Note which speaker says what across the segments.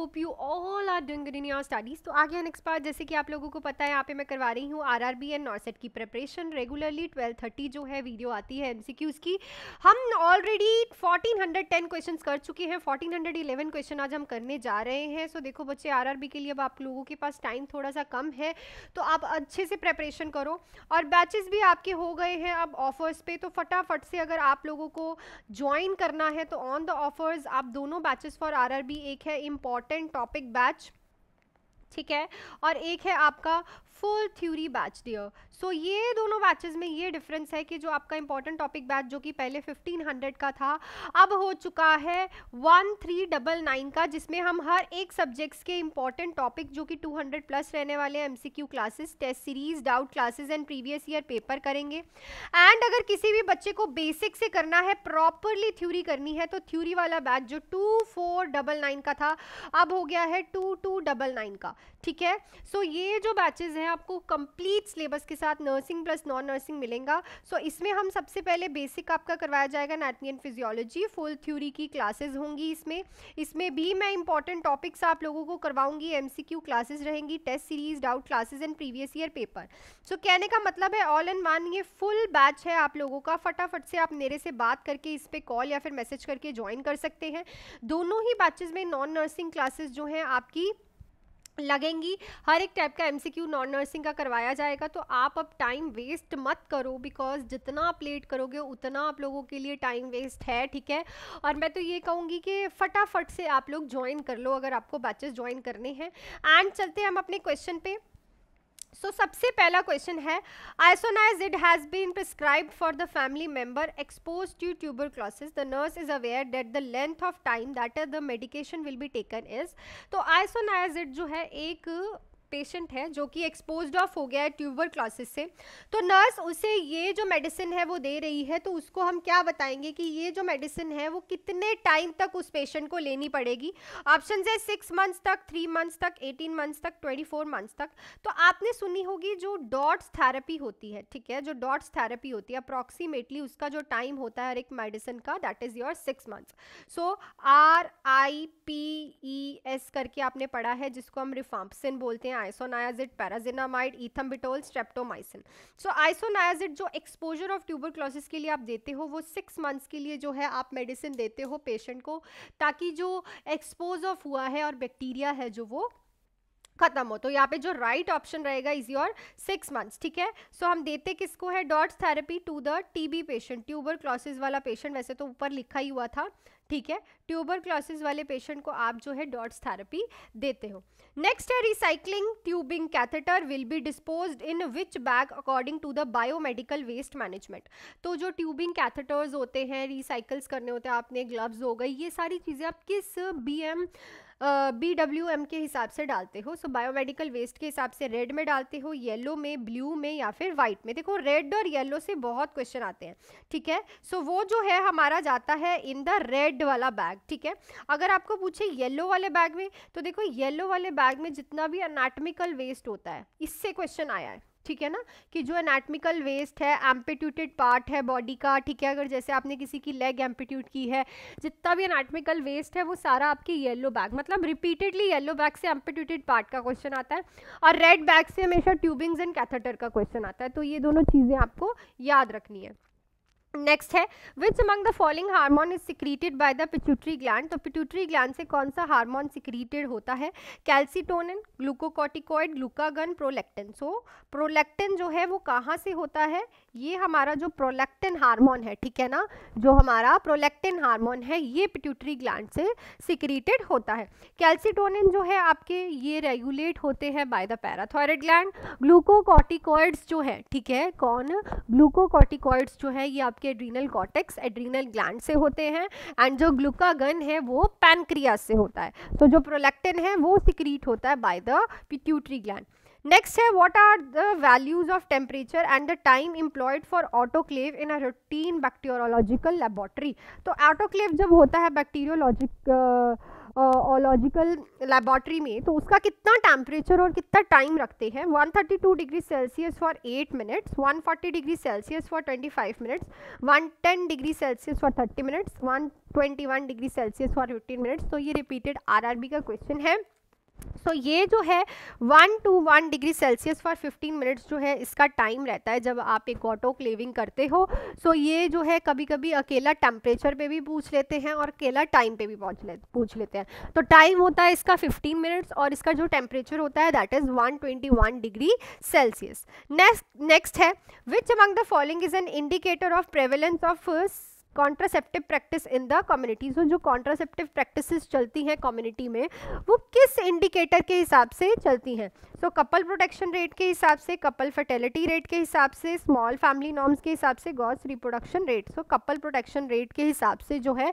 Speaker 1: hope you all are doing good in your studies तो आगे next part जैसे कि आप लोगों को पता है यहाँ पे मैं करवा रही हूँ R R B and NORCET की प्रिपरेशन रेगुलरली ट्वेल्व थर्टी जो है वीडियो आती है एम सी क्यूज़ की हम already fourteen hundred ten question कर चुके हैं फोर्टीन हंड्रेड इलेवन क्वेश्चन आज हम करने जा रहे हैं सो so, देखो बच्चे आर आर बी के लिए अब आप लोगों के पास टाइम थोड़ा सा कम है तो आप अच्छे से प्रेपरेशन करो और बैचेस भी आपके हो गए हैं अब ऑफर्स पे तो फटाफट से अगर आप लोगों को ज्वाइन करना है तो ऑन द ऑफर्स आप दोनों batches for R R B एक है इम्पॉर्ट important topic batch ठीक है और एक है आपका full theory batch dear so ये दोनों बैचेस में ये डिफरेंस है कि जो आपका इंपॉर्टेंट टॉपिक बैच जो कि पहले 1500 का था अब हो चुका है 1399 का जिसमें हम हर एक सब्जेक्ट्स के इंपॉर्टेंट टॉपिक जो कि 200 प्लस रहने वाले C Q classes test series doubt classes and previous year paper करेंगे एंड अगर किसी भी बच्चे को बेसिक से करना है प्रॉपरली थ्यूरी करनी है तो थ्यूरी वाला बैच जो टू फोर डबल नाइन का था अब हो गया है टू टू डबल नाइन का ठीक है सो so, ये जो बैचेज हैं आपको कंप्लीट सिलेबस के साथ नर्सिंग प्लस नॉन नर्सिंग मिलेगा सो so, इसमें हम सबसे पहले बेसिक आपका करवाया जाएगा anatomy and physiology full theory की क्लासेज होंगी इसमें इसमें भी मैं इंपॉर्टेंट टॉपिक्स आप लोगों को करवाऊंगी एम क्लासेज रहेंगी test series doubt classes and previous year paper so कहने का मतलब है ऑल एंड वन ये फुल बैच है आप लोगों का फटाफट से आप मेरे से बात करके इस पर कॉल या फिर मैसेज करके ज्वाइन कर सकते हैं दोनों ही बैचेज में नॉन नर्सिंग क्लासेज जो हैं आपकी लगेंगी हर एक टाइप का क्यू नॉन नर्सिंग का करवाया जाएगा तो आप अब टाइम वेस्ट मत करो बिकॉज जितना आप लेट करोगे उतना आप लोगों के लिए टाइम वेस्ट है ठीक है और मैं तो ये कहूँगी कि फटाफट से आप लोग ज्वाइन कर लो अगर आपको बैचेस ज्वाइन करने हैं एंड चलते हैं हम अपने क्वेश्चन पे सो so, सबसे पहला क्वेश्चन है isoniazid has been prescribe for the family member expose to tuberculosis the nurse is aware that the length of time that the medication will be taken is तो isoniazid जो है एक patient है जो कि expose of हो गया है ट्यूबर क्लासेस से तो नर्स उसे ये जो मेडिसिन है वो दे रही है तो उसको हम क्या बताएंगे कि ये जो मेडिसिन है वो कितने टाइम तक उस पेशेंट को लेनी पड़ेगी ऑप्शन है सिक्स मंथ्स तक थ्री मंथ्स तक एटीन मंथ्स तक ट्वेंटी फोर मंथ्स तक तो आपने सुनी होगी जो डॉट्स थेरेपी होती है ठीक है जो डॉट्स थेरेपी होती है अप्रॉक्सीमेटली उसका जो टाइम होता है हर एक मेडिसिन का that is your six months so R I P E S करके आपने पढ़ा है जिसको हम रिफाम्पसिन बोलते हैं आइसोनायाजिड पैराजिनामाइड ईथम्बिटोल स्ट्रेप्टोमाइसिन सो आइसोनायाजिड जो एक्सपोजर ऑफ ट्यूबरक्लोसिस के लिए आप देते हो वो सिक्स मंथ्स के लिए जो है आप मेडिसिन देते हो पेशेंट को ताकि जो एक्सपोज ऑफ हुआ है और बैक्टीरिया है जो वो खत्म हो तो यहाँ पे जो राइट ऑप्शन रहेगा इज योर सिक्स मंथ्स ठीक है सो so, हम देते किसको है DOTS therapy to the TB patient tuberculosis वाला पेशेंट वैसे तो ऊपर लिखा ही हुआ था ठीक है ट्यूबर क्लॉसिस वाले पेशेंट को आप जो है डॉट्स थेरेपी देते हो नेक्स्ट है recycling tubing catheter will be dispose in which bag according to the biomedical waste management तो जो ट्यूबिंग कैथेटर्स होते हैं रिसाइकल्स करने होते हैं आपने ग्लव्स हो गई ये सारी चीज़ें आप किस B M B W M के हिसाब से डालते हो सो बायोमेडिकल वेस्ट के हिसाब से रेड में डालते हो येलो में ब्लू में या फिर वाइट में देखो रेड और येलो से बहुत क्वेश्चन आते हैं ठीक है सो so, वो जो है हमारा जाता है इन द रेड वाला बैग ठीक है अगर आपको पूछे येलो वाले बैग में तो देखो येलो वाले बैग में जितना भी अनाटमिकल वेस्ट होता है इससे क्वेश्चन आया है ठीक है ना कि जो एनाटमिकल वेस्ट है एम्पीट्यूटेड पार्ट है बॉडी का ठीक है अगर जैसे आपने किसी की लेग एम्पीट्यूट की है जितना भी एनाटमिकल वेस्ट है वो सारा आपकी येलो बैग मतलब रिपीटेडली येलो बैग से एम्पीट्यूटेड पार्ट का क्वेश्चन आता है और रेड बैग से हमेशा ट्यूबिंग्स एंड कैथेटर का क्वेश्चन आता है तो ये दोनों चीज़ें आपको याद रखनी है नेक्स्ट है which among the following hormone is secreted by the pituitary gland तो पिट्यूटरी ग्लैंड से कौन सा हार्मोन सिक्रीटेड होता है calcitonin glucocorticoid glucagon prolactin so prolactin जो है वो कहाँ से होता है ये हमारा जो प्रोलैक्टिन हार्मोन है ठीक है ना जो हमारा प्रोलैक्टिन हार्मोन है ये पिट्यूटरी ग्लैंड से सिक्रीटेड होता है कैल्सिटोनिन जो है आपके ये रेगुलेट होते हैं by the parathyroid gland glucocorticoids जो है ठीक है कौन ग्लूकोकॉटिकॉइड्स जो है ये आपके एड्रीनल कॉटेक्स एड्रीनल ग्लैंड से होते हैं एंड जो ग्लूकागन है वो पैनक्रियाज से होता है तो जो प्रोलैक्टिन है वो सिक्रीट होता है by the pituitary gland next है what are the values of temperature and the time employed for autoclave in a routine bacteriological laboratory तो ऑटोक्लेव जब होता है बैक्टीरियोलॉजिक ऑलॉजिकल लेबॉर्ट्री में तो उसका कितना टेम्परेचर और कितना टाइम रखते हैं 132 degree Celsius for 8 minutes 140 degree Celsius for 25 minutes 110 degree Celsius for 30 minutes 121 degree Celsius for 15 minutes तो ये रिपीटेड आरआरबी का क्वेश्चन है सो so, ये जो है one two one degree Celsius for fifteen minutes जो है इसका टाइम रहता है जब आप एक ऑटो क्लेविंग करते हो सो so, ये जो है कभी कभी अकेला टेम्परेचर पे भी पूछ लेते हैं और अकेला टाइम पे भी पूछ ले पूछ लेते हैं तो टाइम होता है इसका फिफ्टीन मिनट्स और इसका जो टेम्परेचर होता है that is one degree Celsius next next है which among the following is an indicator of prevalence of contraceptive practice in the community so जो कॉन्ट्रासेप्टिव प्रैक्टिसेस चलती हैं कम्युनिटी में वो किस इंडिकेटर के हिसाब से चलती हैं सो कपल प्रोटेक्शन रेट के हिसाब से कपल फर्टेलिटी रेट के हिसाब से स्मॉल फैमिली नॉर्म्स के हिसाब से gross reproduction rate so couple protection rate के हिसाब से जो है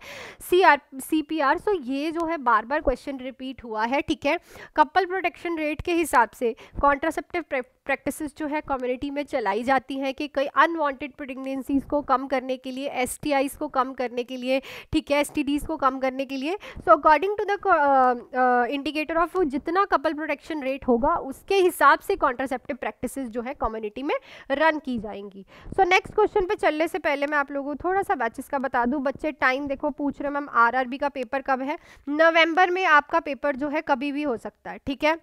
Speaker 1: C R C P R so ये जो है बार बार क्वेश्चन रिपीट हुआ है ठीक है कपल प्रोटेक्शन रेट के हिसाब से कॉन्ट्रासेप्टिव प्रैक्टिसेस जो है कम्युनिटी में चलाई जाती हैं कि कई अनवांटेड प्रेगनेंसीज को कम करने के लिए एस को कम करने के लिए ठीक है एस को कम करने के लिए so according to the indicator of जितना कपल प्रोटेक्शन रेट होगा उसके हिसाब से कॉन्ट्रासेप्टिव प्रैक्टिस जो है कम्युनिटी में रन की जाएंगी सो नेक्स्ट क्वेश्चन पर चलने से पहले मैं आप लोगों को थोड़ा सा बैचेस का बता दूँ बच्चे टाइम देखो पूछ रहे मैम आर का पेपर कब है नवंबर में आपका पेपर जो है कभी भी हो सकता है ठीक है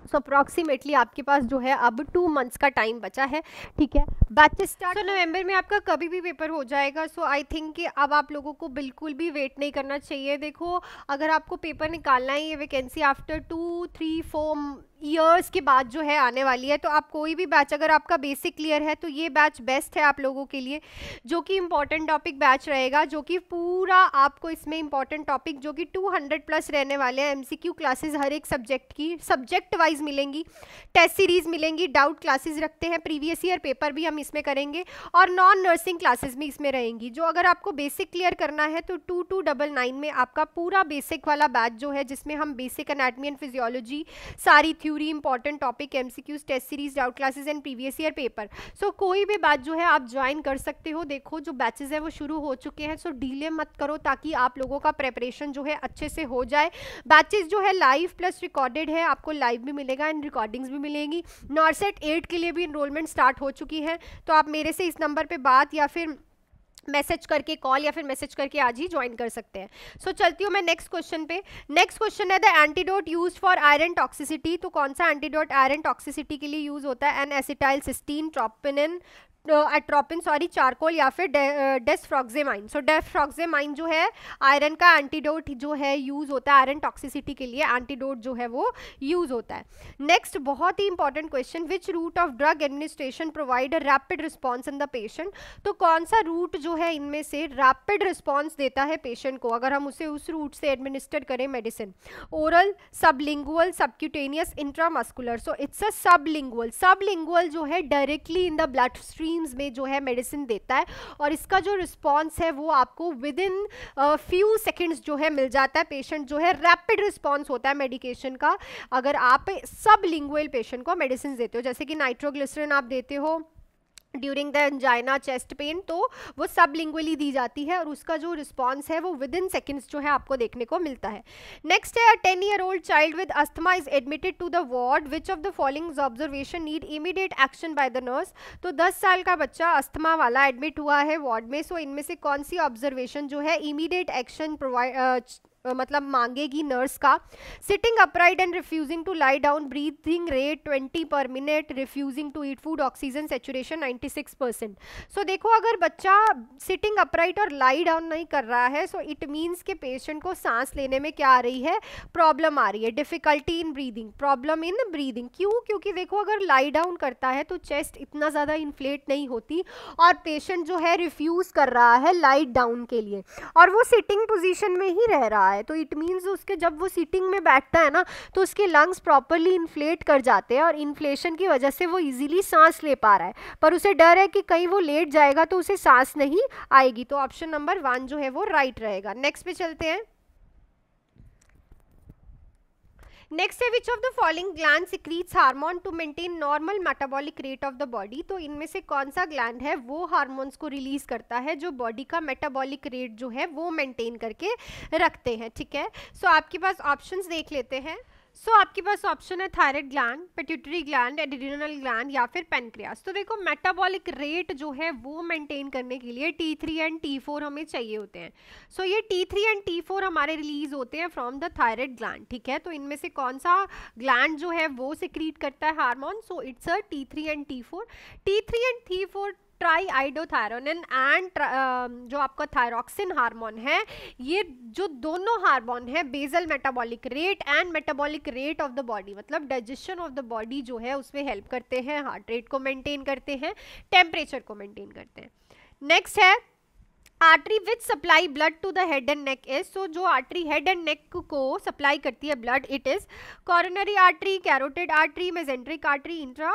Speaker 1: सो so, अप्रॉक्सीमेटली आपके पास जो है अब टू मंथ्स का टाइम बचा है ठीक है बैचेस स्टार्ट so, नवंबर में आपका कभी भी पेपर हो जाएगा सो आई थिंक कि अब आप लोगों को बिल्कुल भी वेट नहीं करना चाहिए देखो अगर आपको पेपर निकालना है ये vacancy after two three four years के बाद जो है आने वाली है तो आप कोई भी बैच अगर आपका बेसिक क्लियर है तो ये बैच बेस्ट है आप लोगों के लिए जो कि इम्पॉर्टेंट टॉपिक बैच रहेगा जो कि पूरा आपको इसमें इम्पॉर्टेंट टॉपिक जो कि 200 प्लस रहने वाले हैं एमसीक्यू क्लासेस हर एक सब्जेक्ट की सब्जेक्ट वाइज वाइज मिलेंगी टेस्ट सीरीज़ मिलेंगी डाउट क्लासेस रखते हैं प्रीवियस ईयर पेपर भी हम इसमें करेंगे और नॉन नर्सिंग क्लासेस भी इसमें रहेंगी जो अगर आपको बेसिक क्लियर करना है तो टू टू डबल नाइन में आपका पूरा बेसिक वाला बैच जो है जिसमें हम बेसिक अनाटमी एंड फिजियोलॉजी सारी theory important topic M test series doubt classes and previous year paper so कोई भी बैच जो है आप ज्वाइन कर सकते हो देखो जो बैचेज हैं वो शुरू हो चुके हैं सो डीले मत करो ताकि आप लोगों का प्रेपरेशन जो है अच्छे से हो जाए बैचेज जो है लाइव प्लस रिकॉर्डेड है आपको लाइव भी मिलेगा एंड रिकॉर्डिंग्स भी मिलेंगी नॉर्सेट एट के लिए भी इनरोलमेंट स्टार्ट हो चुकी है तो आप मेरे से इस नंबर पर बात या फिर मैसेज करके कॉल या फिर मैसेज करके आज ही ज्वाइन कर सकते हैं सो so, चलती हूँ मैं नेक्स्ट क्वेश्चन पे नेक्स्ट क्वेश्चन है the antidote use for iron toxicity तो कौन सा एंटीडोट आयरन टॉक्सिसिटी के लिए यूज होता है N acetyl cysteine tropine atropine sorry charcoal या फिर डेस्फ्रॉक्जेमाइन सो डेफ्रॉक्जेमाइन जो है आयरन का एंटीडोट जो है यूज़ होता है आयरन टॉक्सिसिटी के लिए एंटीडोट जो है वो यूज़ होता है नेक्स्ट बहुत ही important question which route of drug administration provide a rapid response in the patient तो कौन सा रूट जो है इनमें से रैपिड रिस्पॉन्स देता है पेशेंट को अगर हम उसे उस रूट से एडमिनिस्टर करें medicine oral sublingual subcutaneous intramuscular so it's a sublingual sublingual जो है directly in the blood stream streams में जो है मेडिसिन देता है और इसका जो रिस्पॉन्स है वो आपको विद इन फ्यू सेकेंड्स जो है मिल जाता है पेशेंट जो है रैपिड रिस्पॉन्स होता है मेडिकेशन का अगर आप सब लिंग्वेल पेशेंट को मेडिसिन देते हो जैसे कि नाइट्रोग्लिसरिन आप देते हो during the angina chest pain तो वो सब लिंगुअली दी जाती है और उसका जो रिस्पॉन्स है वो विद इन सेकेंड्स जो है आपको देखने को मिलता है नेक्स्ट है ten year old child with asthma is admitted to the ward which of the following observation need immediate action by the nurse तो दस साल का बच्चा अस्थमा वाला एडमिट हुआ है वार्ड में सो so इनमें से कौन सी ऑब्जर्वेशन जो है इमीडिएट एक्शन प्रोवाइड मतलब मांगेगी नर्स का sitting upright and refusing to lie down breathing rate twenty per minute refusing to eat food oxygen saturation six percent so देखो अगर बच्चा सिटिंग अपराइट और लाई डाउन नहीं कर रहा है सो इट मीन्स के पेशेंट को सांस लेने में क्या आ रही है प्रॉब्लम आ रही है difficulty in breathing problem in breathing क्यों क्योंकि देखो अगर लाई डाउन करता है तो चेस्ट इतना ज़्यादा इन्फ्लेट नहीं होती और पेशेंट जो है रिफ्यूज़ कर रहा है लाइट डाउन के लिए और वो सिटिंग पोजिशन में ही रह रहा रहा है तो इट मीन्स उसके जब वो सीटिंग में बैठता है ना तो उसके लंग्स प्रॉपरली इन्फ्लेट कर जाते हैं और इन्फ्लेशन की वजह से वो ईजिली सांस ले पा रहा है पर उसे डर है कि कहीं वो लेट जाएगा तो उसे सांस नहीं आएगी तो ऑप्शन नंबर वन जो है वो राइट रहेगा नेक्स्ट पे चलते हैं नेक्स्ट है which of the following gland secretes hormone to maintain normal metabolic rate of the body तो इनमें से कौन सा ग्लैंड है वो हार्मोन्स को रिलीज करता है जो बॉडी का मेटाबॉलिक रेट जो है वो मेंटेन करके रखते हैं ठीक है सो so, आपके पास ऑप्शंस देख लेते हैं सो so, आपके पास ऑप्शन है thyroid gland pituitary gland adrenal gland या फिर पेनक्रियास तो देखो मेटाबॉलिक रेट जो है वो मेंटेन करने के लिए T three and T four हमें चाहिए होते हैं सो so, ये T three and T four हमारे रिलीज होते हैं फ्रॉम द थायराइड ग्लैंड ठीक है तो इनमें से कौन सा ग्लैंड जो है वो सिक्रीट करता है hormone so it's a T three and T four T three and T four triiodothyronine and um, जो आपका थायरोक्सिन हार्मोन है ये जो दोनों हार्मोन है basal metabolic rate and metabolic rate of the body मतलब डाइजेशन ऑफ द बॉडी जो है उसमें हेल्प करते हैं हार्ट रेट को मेंटेन करते हैं टेम्परेचर को मेंटेन करते हैं नेक्स्ट है artery which supply blood to the head and neck is so जो आर्टरी हेड एंड नेक को सप्लाई करती है blood it is coronary artery carotid artery mesenteric artery intra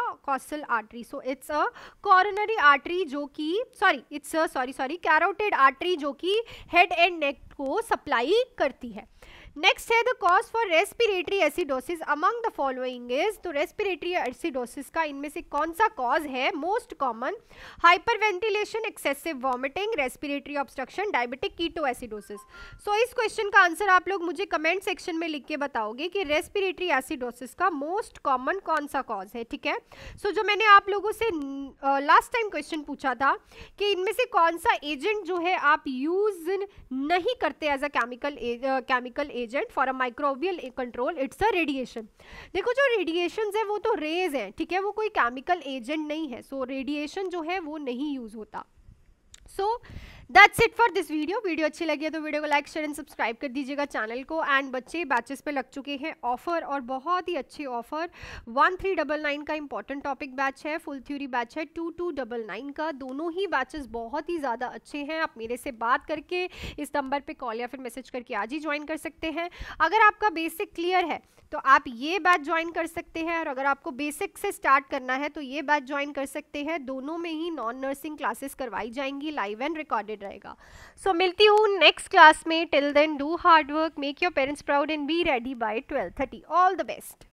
Speaker 1: artery so it's a coronary artery जो कि sorry it's a sorry sorry carotid artery जो कि head and neck को supply करती है नेक्स्ट है the cause for respiratory acidosis among the following is तो respiratory acidosis का इनमें से कौन सा कॉज है most common hyperventilation excessive vomiting respiratory obstruction diabetic ketoacidosis so इस क्वेश्चन का आंसर आप लोग मुझे कमेंट सेक्शन में लिख के बताओगे कि रेस्पिरेटरी एसिडोसिस का मोस्ट कॉमन कौन सा कॉज है ठीक है सो so, जो मैंने आप लोगों से लास्ट टाइम क्वेश्चन पूछा था कि इनमें से कौन सा एजेंट जो है आप यूज नहीं करते as a chemical chemical agent for a microbial control it's a radiation देखो जो रेडिएशन है वो तो रेज है ठीक है वो कोई केमिकल एजेंट नहीं है सो so, रेडिएशन जो है वो नहीं यूज़ होता so so, that's it for this video video अच्छी लगी है तो वीडियो को लाइक शेयर एंड सब्सक्राइब कर दीजिएगा चैनल को एंड बच्चे बैचेस पे लग चुके हैं ऑफर और बहुत ही अच्छे offer one three double nine का इंपॉर्टेंट टॉपिक बैच है फुल थ्योरी बैच है टू टू डबल नाइन का दोनों ही बैचेस बहुत ही ज़्यादा अच्छे हैं आप मेरे से बात करके इस नंबर पर कॉल या फिर मैसेज करके आज ही ज्वाइन कर सकते हैं अगर आपका बेसिक क्लियर है तो आप ये बैच ज्वाइन कर सकते हैं और अगर आपको बेसिक से स्टार्ट करना है तो ये बैच ज्वाइन कर सकते हैं दोनों में ही नॉन नर्सिंग क्लासेस करवाई जाएंगी लाइव एंड रिकॉर्डेड रिलेटेड रहेगा सो so, मिलती हूँ नेक्स्ट क्लास में till then do hard work make your parents proud and be ready by twelve thirty all the best